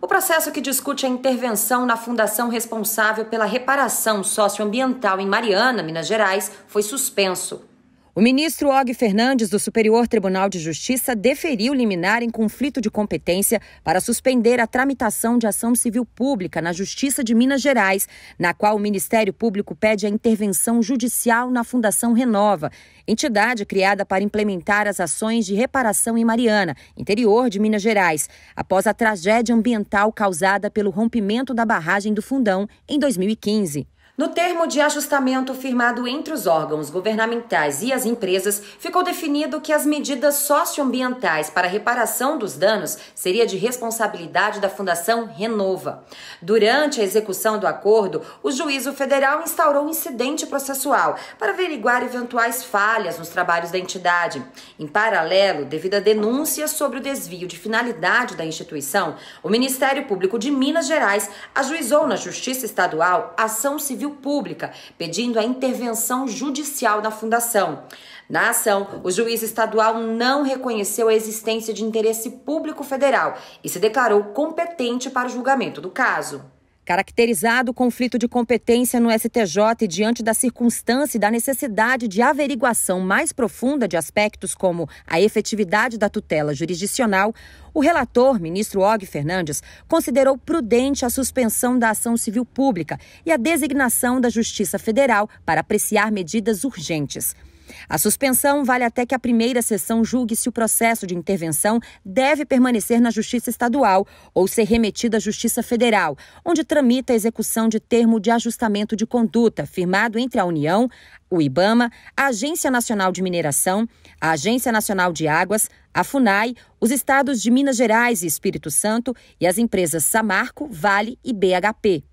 O processo que discute a intervenção na fundação responsável pela reparação socioambiental em Mariana, Minas Gerais, foi suspenso. O ministro Og Fernandes, do Superior Tribunal de Justiça, deferiu liminar em conflito de competência para suspender a tramitação de ação civil pública na Justiça de Minas Gerais, na qual o Ministério Público pede a intervenção judicial na Fundação Renova, entidade criada para implementar as ações de reparação em Mariana, interior de Minas Gerais, após a tragédia ambiental causada pelo rompimento da barragem do Fundão em 2015. No termo de ajustamento firmado entre os órgãos governamentais e as empresas, ficou definido que as medidas socioambientais para reparação dos danos seria de responsabilidade da Fundação Renova. Durante a execução do acordo, o juízo federal instaurou um incidente processual para averiguar eventuais falhas nos trabalhos da entidade. Em paralelo, devido a denúncias sobre o desvio de finalidade da instituição, o Ministério Público de Minas Gerais ajuizou na Justiça Estadual ação civil Civil Pública, pedindo a intervenção judicial da fundação. Na ação, o juiz estadual não reconheceu a existência de interesse público federal e se declarou competente para o julgamento do caso. Caracterizado o conflito de competência no STJ e diante da circunstância e da necessidade de averiguação mais profunda de aspectos como a efetividade da tutela jurisdicional, o relator, ministro Og Fernandes, considerou prudente a suspensão da ação civil pública e a designação da Justiça Federal para apreciar medidas urgentes. A suspensão vale até que a primeira sessão julgue se o processo de intervenção deve permanecer na Justiça Estadual ou ser remetido à Justiça Federal, onde tramita a execução de termo de ajustamento de conduta firmado entre a União, o IBAMA, a Agência Nacional de Mineração, a Agência Nacional de Águas, a FUNAI, os estados de Minas Gerais e Espírito Santo e as empresas Samarco, Vale e BHP.